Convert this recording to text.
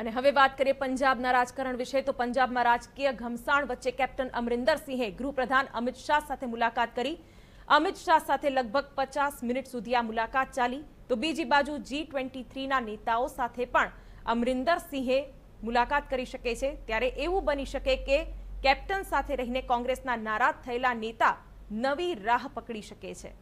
અને હવે વાત કરીએ પંજાબ ના રાજકરણ વિશે તો પંજાબમાં રાજકીય ઘમસાણ વચ્ચે કેપ્ટન અમરિંદર સિંહ હે ગ્રુપ પ્રધાન અમિત શાહ સાથે મુલાકાત કરી અમિત શાહ સાથે લગભગ 50 મિનિટ સુધી આ મુલાકાત ચાલી તો બીજી બાજુ G23 ના નેતાઓ સાથે પણ અમરિંદર સિંહ હે મુલાકાત કરી શકે છે ત્યારે એવું બની શકે કે કેપ્ટન સાથે રહેને કોંગ્રેસ ના નારાત થયેલા નેતા નવી રાહ પકડી શકે છે